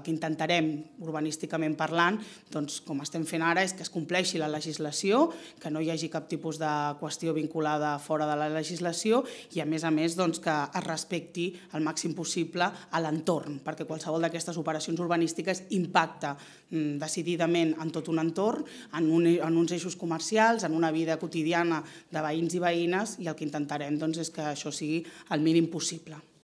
el que intentarem, urbanísticament parlant, doncs, com estem fent ara, és que es compleixi la legislació, que no hi hagi cap tipus de qüestió vinculada fora de la legislació i, a més a més, doncs, que es respecti el màxim possible a l'entorn, perquè qualsevol d'aquestes operacions urbanístiques impacta mm, decididament en tot un entorn, en, un, en uns eixos comercials, en una vida quotidiana de veïns i veïnes i el que intentarem doncs, és que això sigui el mínim possible.